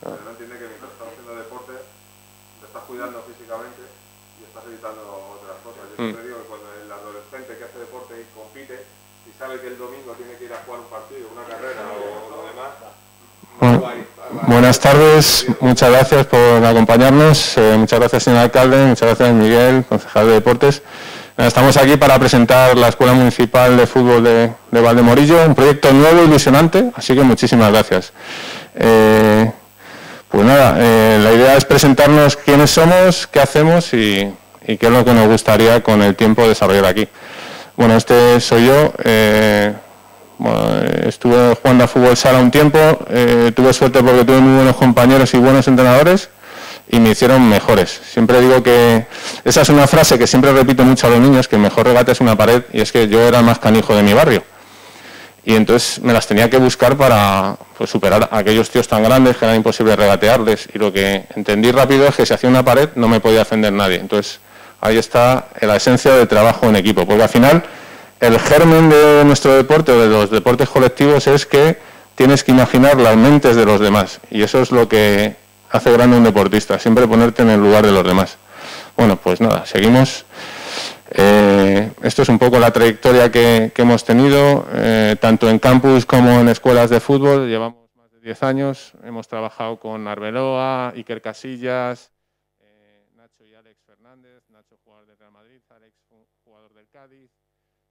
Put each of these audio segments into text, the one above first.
Pero ah. no entiende que mientras estás haciendo deporte, te estás cuidando físicamente y estás evitando otras cosas. Yo mm. siempre digo que cuando el adolescente que hace deporte y compite y sabe que el domingo tiene que ir a jugar un partido, una carrera o lo demás, Buenas tardes, muchas gracias por acompañarnos. Eh, muchas gracias, señor alcalde. Muchas gracias, Miguel, concejal de Deportes. Eh, estamos aquí para presentar la Escuela Municipal de Fútbol de, de Valdemorillo, un proyecto nuevo, ilusionante, así que muchísimas gracias. Eh, pues nada, eh, la idea es presentarnos quiénes somos, qué hacemos y, qué es lo que nos gustaría con el tiempo desarrollar aquí. Bueno, este soy yo. Eh, estuve jugando a fútbol sala un tiempo, eh, tuve suerte porque tuve muy buenos compañeros y buenos entrenadores y me hicieron mejores. Siempre digo que esa es una frase que siempre repito mucho a los niños, que el mejor regate es una pared y es que yo era el más canijo de mi barrio y entonces me las tenía que buscar para pues, superar a aquellos tíos tan grandes que era imposible regatearles y lo que entendí rápido es que si hacía una pared no me podía defender nadie. Entonces ahí está la esencia del trabajo en equipo, porque al final el germen de nuestro deporte o de los deportes colectivos es que tienes que imaginar las mentes de los demás y eso es lo que hace grande un deportista, siempre ponerte en el lugar de los demás. Bueno, pues nada, seguimos. Eh, esto es un poco la trayectoria que, hemos tenido, eh, tanto en campus como en escuelas de fútbol. Llevamos más de 10 años, hemos trabajado con Arbeloa, Iker Casillas, eh, Nacho y Alex Fernández, Nacho jugador del Real Madrid, Alex jugador del Cádiz,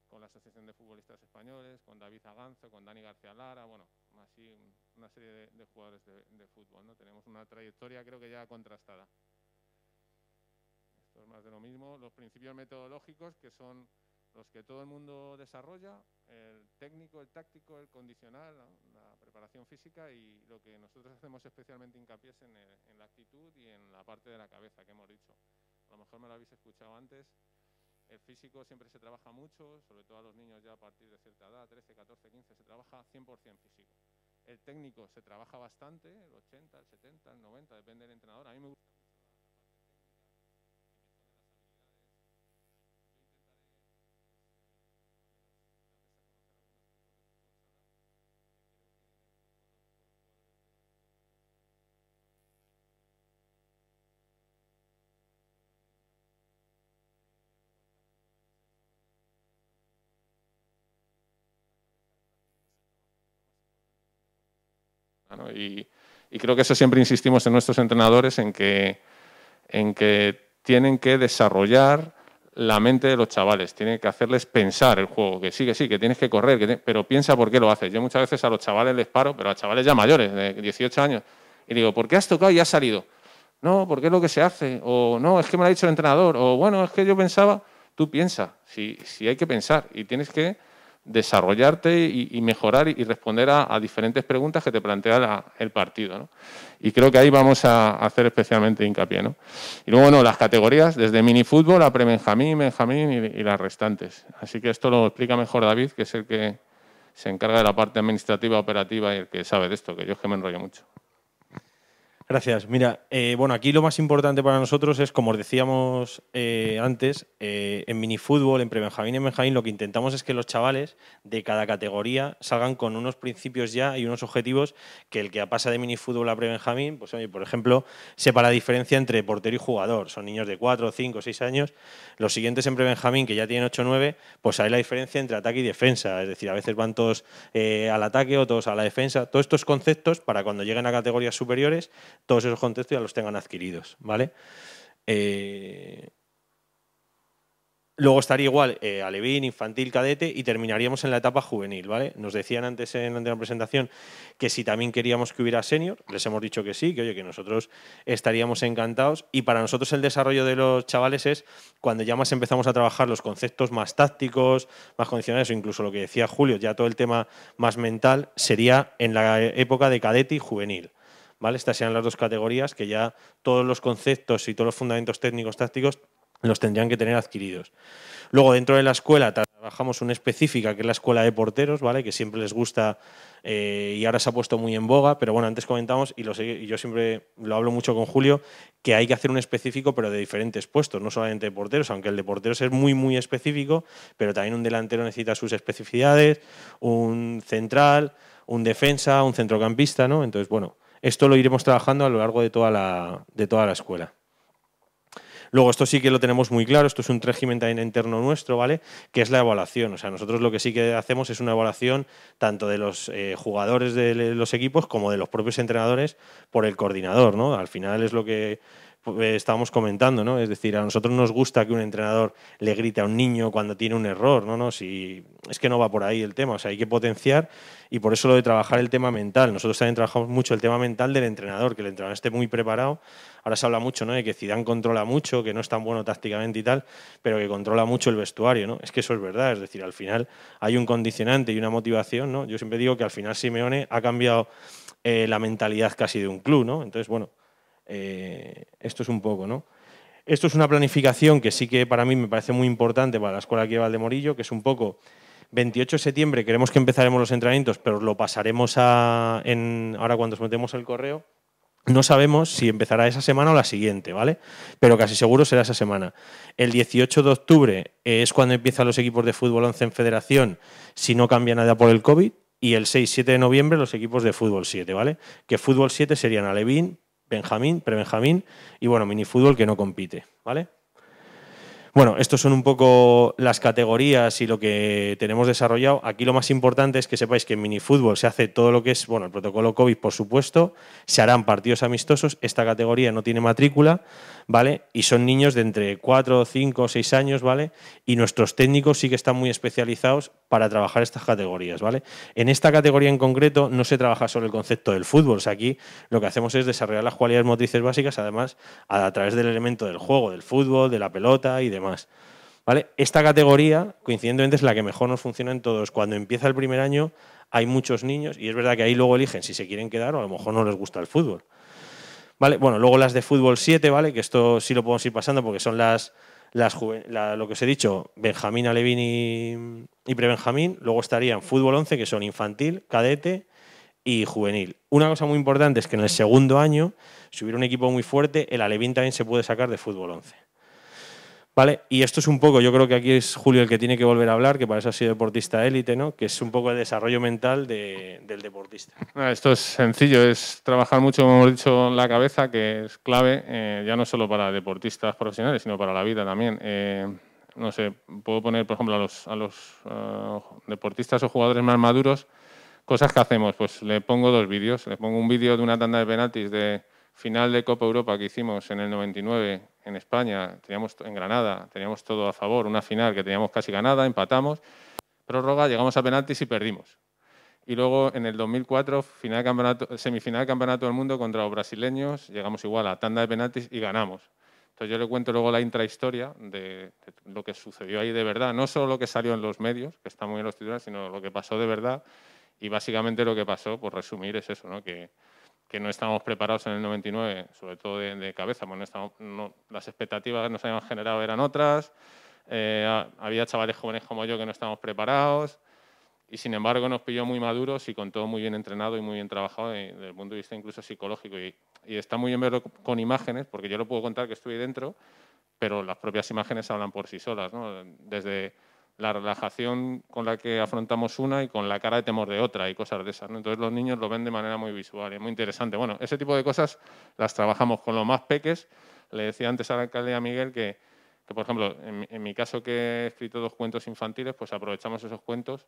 con la Asociación de Futbolistas Españoles, con David Aganzo, con Dani García Lara, bueno, así una serie de, jugadores de, de fútbol. ¿no? Tenemos una trayectoria creo que ya contrastada más de lo mismo. Los principios metodológicos, que son los que todo el mundo desarrolla, el técnico, el táctico, el condicional, la, preparación física y lo que nosotros hacemos especialmente hincapié es en, en, la actitud y en la parte de la cabeza que hemos dicho. A lo mejor me lo habéis escuchado antes. El físico siempre se trabaja mucho, sobre todo a los niños ya a partir de cierta edad, 13, 14, 15, se trabaja 100% físico. El técnico se trabaja bastante, el 80, el 70, el 90, depende del entrenador. A mí me gusta y, creo que eso siempre insistimos en nuestros entrenadores, en que, tienen que desarrollar la mente de los chavales, tienen que hacerles pensar el juego, que sí, que sí, que tienes que correr, pero piensa por qué lo haces. Yo muchas veces a los chavales les paro, pero a chavales ya mayores, de 18 años, y digo, ¿por qué has tocado y has salido? No, porque es lo que se hace, o no, es que me lo ha dicho el entrenador, o bueno, es que yo pensaba, tú piensa, si hay que pensar, y tienes que desarrollarte y, mejorar y, responder a, diferentes preguntas que te plantea el partido. Y creo que ahí vamos a hacer especialmente hincapié. ¿no? Y luego, bueno, las categorías, desde minifútbol a pre benjamín y, y las restantes. Así que esto lo explica mejor David, que es el que se encarga de la parte administrativa, operativa y el que sabe de esto, que yo es que me enrollo mucho. Gracias. Mira, eh, bueno, aquí lo más importante para nosotros es, como os decíamos eh, antes, eh, en minifútbol, en prebenjamín y en benjamín, lo que intentamos es que los chavales de cada categoría salgan con unos principios ya y unos objetivos que el que pasa de minifútbol a prebenjamín, pues por ejemplo, sepa la diferencia entre portero y jugador. Son niños de 4, 5, 6 años. Los siguientes en prebenjamín, que ya tienen 8, 9, pues hay la diferencia entre ataque y defensa. Es decir, a veces van todos al ataque o todos a la defensa. Todos estos conceptos, para cuando lleguen a categorías superiores, todos esos contextos ya los tengan adquiridos, ¿vale? Eh, luego estaría igual eh, alevín, infantil, cadete y terminaríamos en la etapa juvenil, ¿vale? Nos decían antes en, la presentación que si también queríamos que hubiera senior, les hemos dicho que sí, que oye, que nosotros estaríamos encantados y para nosotros el desarrollo de los chavales es cuando ya más empezamos a trabajar los conceptos más tácticos, más condicionales o incluso lo que decía Julio, ya todo el tema más mental sería en la época de cadete y juvenil. Estas sean las dos categorías que ya todos los conceptos y todos los fundamentos técnicos tácticos los tendrían que tener adquiridos. Luego, dentro de la escuela, trabajamos una específica que es la escuela de porteros, ¿vale? Que siempre les gusta eh, y ahora se ha puesto muy en boga, pero bueno, antes comentamos, y, lo yo siempre lo hablo mucho con Julio, que hay que hacer un específico, pero de diferentes puestos, no solamente de porteros, aunque el de porteros es muy, muy específico, pero también un delantero necesita sus especificidades, un central, un defensa, un centrocampista, ¿no? Entonces, bueno, esto lo iremos trabajando a lo largo de toda la, de toda la escuela. Luego, esto sí que lo tenemos muy claro, esto es un régimen también interno nuestro, ¿vale? Que es la evaluación. O sea, nosotros lo que sí que hacemos es una evaluación tanto de los eh, jugadores de los equipos como de los propios entrenadores por el coordinador, ¿no? Al final es lo que eh, estábamos comentando, ¿no? Es decir, a nosotros nos gusta que un entrenador le grite a un niño cuando tiene un error, ¿no? no si, es que no va por ahí el tema, o sea, hay que potenciar y por eso lo de trabajar el tema mental. Nosotros también trabajamos mucho el tema mental del entrenador, que el entrenador esté muy preparado. Ahora se habla mucho, ¿no? De que Zidane controla mucho, que no es tan bueno tácticamente y tal, pero que controla mucho el vestuario, ¿no? Es que eso es verdad, es decir, al final hay un condicionante y una motivación, ¿no? Yo siempre digo que al final Simeone ha cambiado eh, la mentalidad casi de un club, ¿no? Entonces, bueno, eh, esto es un poco, ¿no? Esto es una planificación que sí que para mí me parece muy importante para la escuela aquí de Morillo, que es un poco 28 de septiembre queremos que empezaremos los entrenamientos, pero lo pasaremos a en, ahora cuando os metemos el correo. No sabemos si empezará esa semana o la siguiente, ¿vale? Pero casi seguro será esa semana. El 18 de octubre es cuando empiezan los equipos de fútbol 11 en federación, si no cambia nada por el COVID. Y el 6-7 de noviembre los equipos de fútbol 7, ¿vale? Que fútbol 7 serían Alevín, Benjamín, pre-Benjamín y bueno, minifútbol que no compite, ¿vale? Bueno, estos son un poco las categorías y lo que tenemos desarrollado. Aquí lo más importante es que sepáis que en minifútbol se hace todo lo que es, bueno, el protocolo COVID, por supuesto, se harán partidos amistosos, esta categoría no tiene matrícula, ¿vale? Y son niños de entre 4, 5, 6 años, ¿vale? Y nuestros técnicos sí que están muy especializados para trabajar estas categorías, ¿vale? En esta categoría en concreto no se trabaja solo el concepto del fútbol, aquí lo que hacemos es desarrollar las cualidades motrices básicas, además, a, través del elemento del juego, del fútbol, de la pelota y demás. ¿Vale? Esta categoría, coincidentemente, es la que mejor nos funciona en todos. Cuando empieza el primer año hay muchos niños y es verdad que ahí luego eligen si se quieren quedar o a lo mejor no les gusta el fútbol. ¿Vale? Bueno, luego las de fútbol 7, ¿vale? Que esto sí lo podemos ir pasando porque son las, lo que os he dicho, Benjamín, Alevín y, pre Prebenjamín. Luego estarían fútbol 11, que son infantil, cadete y juvenil. Una cosa muy importante es que en el segundo año, si hubiera un equipo muy fuerte, el Alevín también se puede sacar de fútbol 11. Y esto es un poco, yo creo que aquí es Julio el que tiene que volver a hablar, que para eso ha sido deportista élite, ¿no? Que es un poco el desarrollo mental del deportista. Ah, esto es sencillo, es trabajar mucho, como hemos dicho, la cabeza, que es clave, eh, ya no solo para deportistas profesionales, sino para la vida también. Eh, no sé, puedo poner, por ejemplo, a los, eh, deportistas o jugadores más maduros, cosas que hacemos. Pues le pongo dos vídeos, le pongo un vídeo de una tanda de penaltis de final de Copa Europa que hicimos en el 99 en España, teníamos en Granada, teníamos todo a favor, una final que teníamos casi ganada, empatamos, prórroga, llegamos a penaltis y perdimos. Y luego en el 2004, final campeonato, semifinal campeonato del mundo contra los brasileños, llegamos igual a tanda de penaltis y ganamos. Entonces yo le cuento luego la intrahistoria de, lo que sucedió ahí de verdad, no solo lo que salió en los medios, que está muy en los titulares, sino lo que pasó de verdad. Y básicamente lo que pasó, por resumir, es eso, ¿no? que que no estábamos preparados en el 99, sobre todo de, cabeza, porque las expectativas que nos habían generado eran otras, eh, había chavales jóvenes como yo que no estábamos preparados, y sin embargo nos pilló muy maduros y con todo muy bien entrenado y muy bien trabajado desde el punto de vista incluso psicológico. Y, está muy bien verlo con imágenes, porque yo lo puedo contar que estuve dentro, pero las propias imágenes hablan por sí solas. ¿no? Desde la relajación con la que afrontamos una y con la cara de temor de otra y cosas de esas. Entonces los niños lo ven de manera muy visual y muy interesante. Bueno, ese tipo de cosas las trabajamos con los más peques. Le decía antes al alcalde a Miguel que, por ejemplo, en, mi caso que he escrito dos cuentos infantiles, pues aprovechamos esos cuentos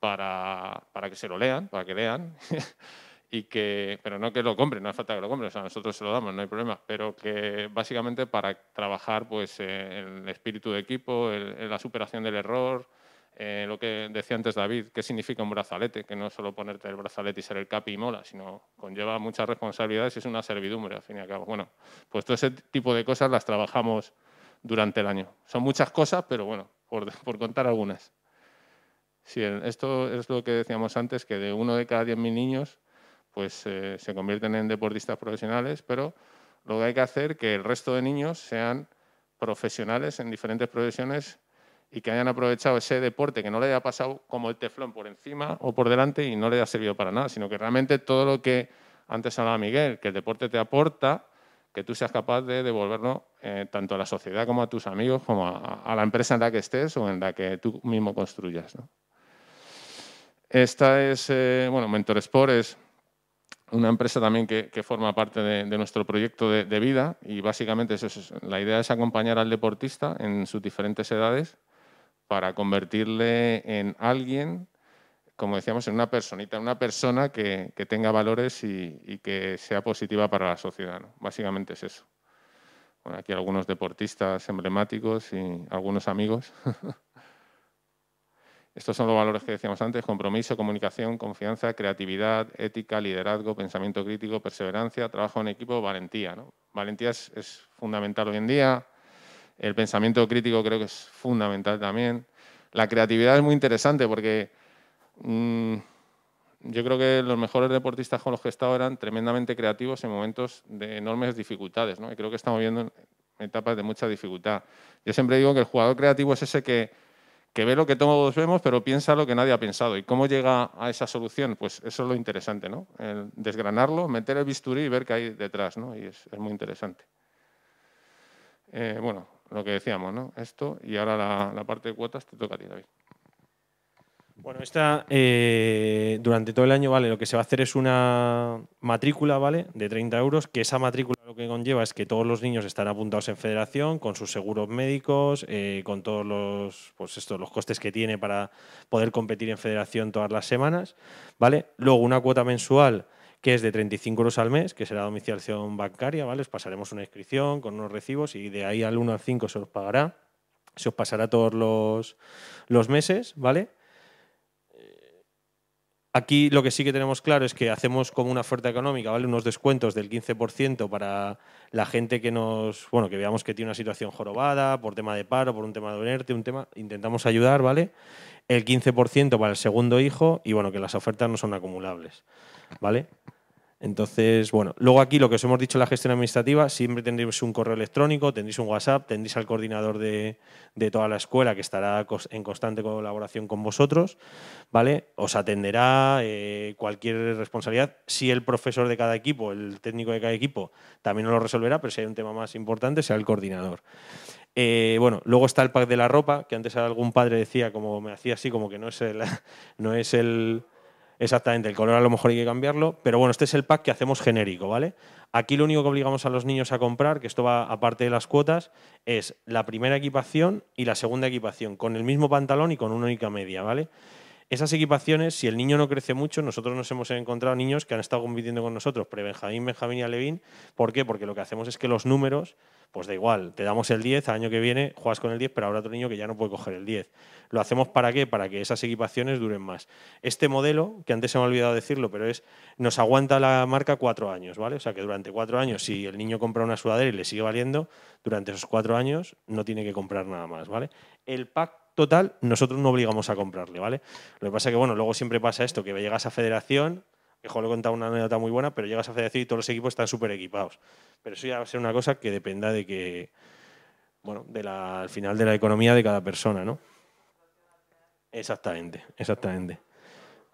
para, para que se lo lean, para que lean. y que, pero no que lo compre, no hace falta que lo compre, o sea, nosotros se lo damos, no hay problema, pero que básicamente para trabajar pues eh, el espíritu de equipo, la superación del error, eh, lo que decía antes David, qué significa un brazalete, que no es solo ponerte el brazalete y ser el capi y mola, sino conlleva muchas responsabilidades y es una servidumbre, al fin y al cabo. Bueno, pues todo ese tipo de cosas las trabajamos durante el año. Son muchas cosas, pero bueno, por, por contar algunas. Sí, esto es lo que decíamos antes, que de uno de cada diez mil niños pues eh, se convierten en deportistas profesionales, pero lo que hay que hacer que el resto de niños sean profesionales en diferentes profesiones y que hayan aprovechado ese deporte que no le haya pasado como el teflón por encima o por delante y no le haya servido para nada, sino que realmente todo lo que antes hablaba Miguel, que el deporte te aporta, que tú seas capaz de devolverlo eh, tanto a la sociedad como a tus amigos, como a, la empresa en la que estés o en la que tú mismo construyas. Esta es, eh, bueno, Mentor Sport una empresa también que, forma parte de, nuestro proyecto de, vida y básicamente la idea es acompañar al deportista en sus diferentes edades para convertirle en alguien, como decíamos, en una personita, en una persona que, tenga valores y, que sea positiva para la sociedad. Básicamente es eso. Bueno, aquí algunos deportistas emblemáticos y algunos amigos. Estos son los valores que decíamos antes, compromiso, comunicación, confianza, creatividad, ética, liderazgo, pensamiento crítico, perseverancia, trabajo en equipo, valentía. Valentía es, fundamental hoy en día, el pensamiento crítico creo que es fundamental también. La creatividad es muy interesante porque mm, yo creo que los mejores deportistas con los que he estado eran tremendamente creativos en momentos de enormes dificultades. Y creo que estamos viendo etapas de mucha dificultad. Yo siempre digo que el jugador creativo es ese que que ve lo que todos vemos, pero piensa lo que nadie ha pensado. ¿Y cómo llega a esa solución? Pues eso es lo interesante, ¿no? desgranarlo, meter el bisturí y ver qué hay detrás, ¿no? Y es, muy interesante. Eh, bueno, lo que decíamos, ¿no? Esto y ahora la parte de cuotas te toca a ti, David. Bueno, esta eh, durante todo el año, vale, lo que se va a hacer es una matrícula, ¿vale? De 30 euros, que esa matrícula lo que conlleva es que todos los niños están apuntados en federación, con sus seguros médicos, eh, con todos los, pues esto, los costes que tiene para poder competir en federación todas las semanas, ¿vale? Luego una cuota mensual que es de 35 euros al mes, que será domiciliación bancaria, ¿vale? Os pasaremos una inscripción con unos recibos y de ahí al 1 al 5 se os pagará, se os pasará todos los, los meses, ¿vale? Aquí lo que sí que tenemos claro es que hacemos como una oferta económica, ¿vale? Unos descuentos del 15% para la gente que nos, bueno, que veamos que tiene una situación jorobada por tema de paro, por un tema de venerte, un tema, intentamos ayudar, ¿vale? El 15% para el segundo hijo y bueno, que las ofertas no son acumulables, ¿vale? Entonces, bueno, luego aquí lo que os hemos dicho en la gestión administrativa, siempre tendréis un correo electrónico, tendréis un WhatsApp, tendréis al coordinador de, de, toda la escuela que estará en constante colaboración con vosotros, ¿vale? Os atenderá eh, cualquier responsabilidad. Si el profesor de cada equipo, el técnico de cada equipo, también no lo resolverá, pero si hay un tema más importante, será el coordinador. Eh, bueno, luego está el pack de la ropa, que antes algún padre decía, como me hacía así, como que no es el, no es el Exactamente, el color a lo mejor hay que cambiarlo, pero bueno, este es el pack que hacemos genérico, ¿vale? Aquí lo único que obligamos a los niños a comprar, que esto va aparte de las cuotas, es la primera equipación y la segunda equipación, con el mismo pantalón y con una única media, ¿vale? Esas equipaciones, si el niño no crece mucho, nosotros nos hemos encontrado niños que han estado compitiendo con nosotros, pre-Benjamín, Benjamín y Alevín. ¿Por qué? Porque lo que hacemos es que los números, pues da igual, te damos el 10, al año que viene juegas con el 10, pero habrá otro niño que ya no puede coger el 10. ¿Lo hacemos para qué? Para que esas equipaciones duren más. Este modelo, que antes se me ha olvidado decirlo, pero es, nos aguanta la marca cuatro años, ¿vale? O sea que durante cuatro años, si el niño compra una sudadera y le sigue valiendo, durante esos cuatro años no tiene que comprar nada más, ¿vale? El pack total, nosotros no obligamos a comprarle, ¿vale? Lo que pasa es que, bueno, luego siempre pasa esto, que llegas a federación, mejor le he contado una anécdota muy buena, pero llegas a federación y todos los equipos están súper equipados. Pero eso ya va a ser una cosa que dependa de que, bueno, al final de la economía de cada persona, ¿no? Exactamente, exactamente.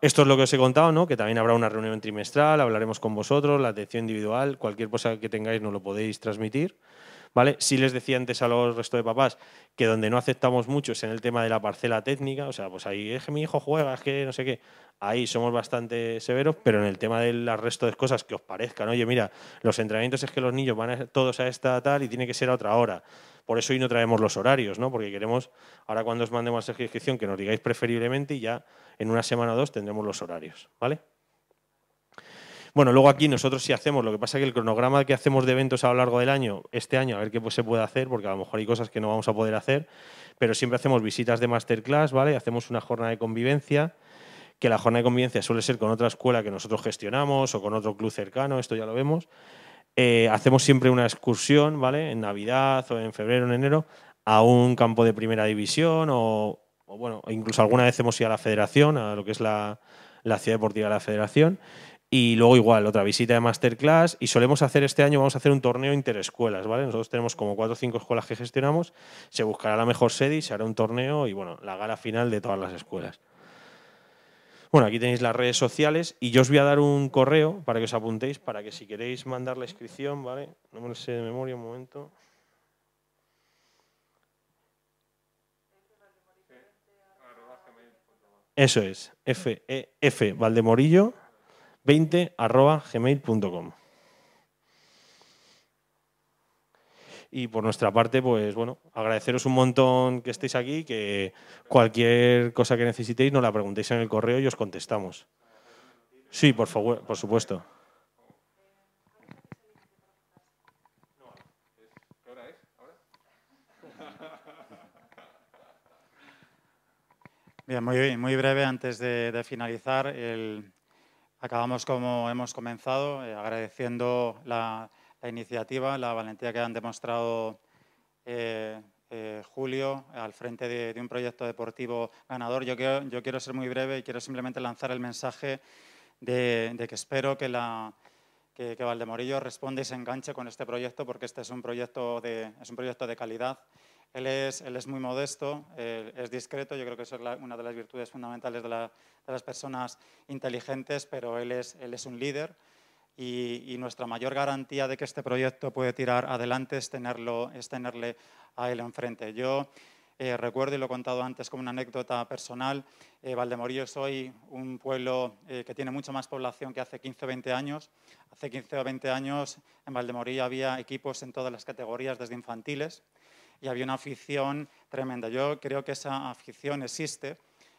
Esto es lo que os he contado, ¿no? Que también habrá una reunión trimestral, hablaremos con vosotros, la atención individual, cualquier cosa que tengáis nos lo podéis transmitir. ¿vale? si les decía antes a los resto de papás que donde no aceptamos mucho es en el tema de la parcela técnica, o sea, pues ahí es que mi hijo juega, es que no sé qué. Ahí somos bastante severos, pero en el tema del resto de cosas que os parezcan, oye, mira, los entrenamientos es que los niños van todos a esta tal y tiene que ser a otra hora. Por eso hoy no traemos los horarios, ¿no? Porque queremos, ahora cuando os mandemos la inscripción, que nos digáis preferiblemente y ya en una semana o dos tendremos los horarios, ¿vale? Bueno, luego aquí nosotros sí hacemos, lo que pasa es que el cronograma que hacemos de eventos a lo largo del año, este año, a ver qué pues, se puede hacer, porque a lo mejor hay cosas que no vamos a poder hacer, pero siempre hacemos visitas de masterclass, ¿vale? Hacemos una jornada de convivencia, que la jornada de convivencia suele ser con otra escuela que nosotros gestionamos o con otro club cercano, esto ya lo vemos. Eh, hacemos siempre una excursión, ¿vale? En Navidad o en febrero, en enero, a un campo de primera división o, bueno, incluso alguna vez hemos ido a la federación, a lo que es la, la ciudad deportiva de la federación. Y luego igual, otra visita de masterclass. Y solemos hacer este año, vamos a hacer un torneo interescuelas, ¿vale? Nosotros tenemos como cuatro o cinco escuelas que gestionamos. Se buscará la mejor sede y se hará un torneo y, bueno, la gala final de todas las escuelas. Bueno, aquí tenéis las redes sociales y yo os voy a dar un correo para que os apuntéis, para que si queréis mandar la inscripción, ¿vale? No me lo sé de memoria un momento. Eso es, F, -E Valdemorillo 20 gmail.com. Y por nuestra parte, pues bueno, agradeceros un montón que estéis aquí, que cualquier cosa que necesitéis nos la preguntéis en el correo y os contestamos. Sí, por favor, por supuesto. Bien, muy, muy breve antes de finalizar. El, Acabamos como hemos comenzado, eh, agradeciendo la, iniciativa, la valentía que han demostrado eh, eh, Julio al frente de, un proyecto deportivo ganador. Yo quiero, ser muy breve y quiero simplemente lanzar el mensaje de, que espero que, Valdemorillo responda y se enganche con este proyecto, porque este es un proyecto es un proyecto de calidad él es, muy modesto, es discreto, yo creo que es una de las virtudes fundamentales de, las personas inteligentes, pero él es, un líder y, nuestra mayor garantía de que este proyecto puede tirar adelante es, tenerlo, es tenerle a él enfrente. Yo eh, recuerdo, y lo he contado antes como una anécdota personal, eh, Valdemorillo es hoy un pueblo eh, que tiene mucha más población que hace 15 o 20 años. Hace 15 o 20 años en Valdemorillo había equipos en todas las categorías, desde infantiles y había una afición tremenda. Yo creo que esa afición existe,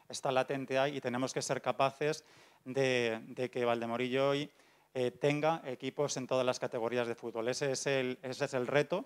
está latente ahí y tenemos que ser capaces de, que Valdemorillo hoy eh, tenga equipos en todas las categorías de fútbol. Ese es el, ese es el reto.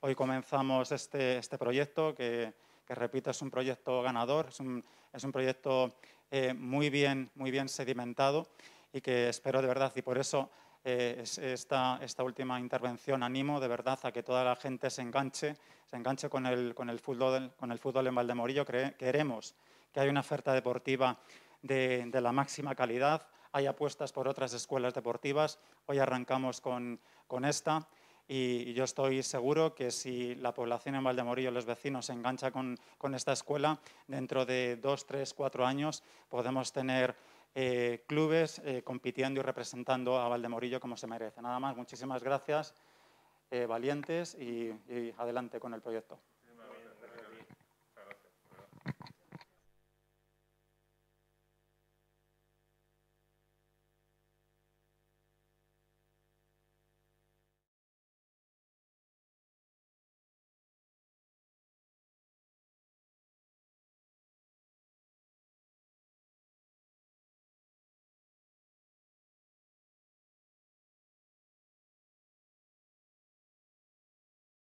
Hoy comenzamos este, este proyecto que, repito, es un proyecto ganador, es un, proyecto eh, muy, bien, muy bien sedimentado y que espero de verdad, y por eso eh, esta, última intervención. Animo de verdad a que toda la gente se enganche, se enganche con el, fútbol, con fútbol en Valdemorillo. queremos que haya una oferta deportiva de, la máxima calidad, hay apuestas por otras escuelas deportivas. Hoy arrancamos con, esta y, yo estoy seguro que si la población en Valdemorillo, los vecinos, se engancha con esta escuela, dentro de dos, tres, cuatro años podemos tener eh, clubes eh, compitiendo y representando a Valdemorillo como se merece. Nada más, muchísimas gracias, eh, valientes, y adelante con el proyecto.